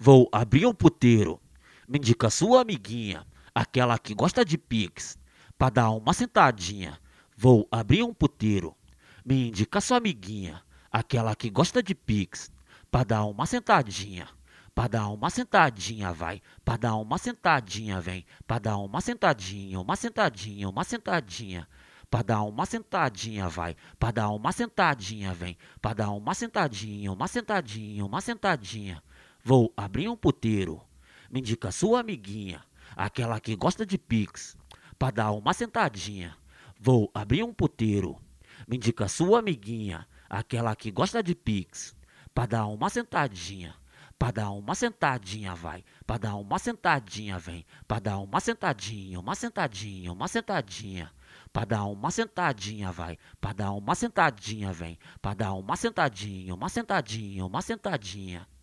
Vou abrir um puteiro. Me indica sua amiguinha, aquela que gosta de pix, para dar uma sentadinha. Vou abrir um puteiro. Me indica sua amiguinha, aquela que gosta de pix, para dar uma sentadinha. Para dar uma sentadinha, vai. Para dar uma sentadinha, vem. Para dar uma sentadinha, uma sentadinha, uma sentadinha. Para dar uma sentadinha, vai. Para dar uma sentadinha, vem. Para dar uma sentadinha, uma sentadinha, uma sentadinha. Vou abrir um puteiro. Me indica sua amiguinha, aquela que gosta de pix, para dar uma sentadinha. Vou abrir um puteiro. Me indica sua amiguinha, aquela que gosta de pix, para dar uma sentadinha. Para dar uma sentadinha, vai. Para dar uma sentadinha, vem. Para dar uma sentadinha, uma sentadinha, uma sentadinha. Para dar uma sentadinha, vai. Para dar uma sentadinha, vem. Para dar uma sentadinha, uma sentadinha, uma sentadinha.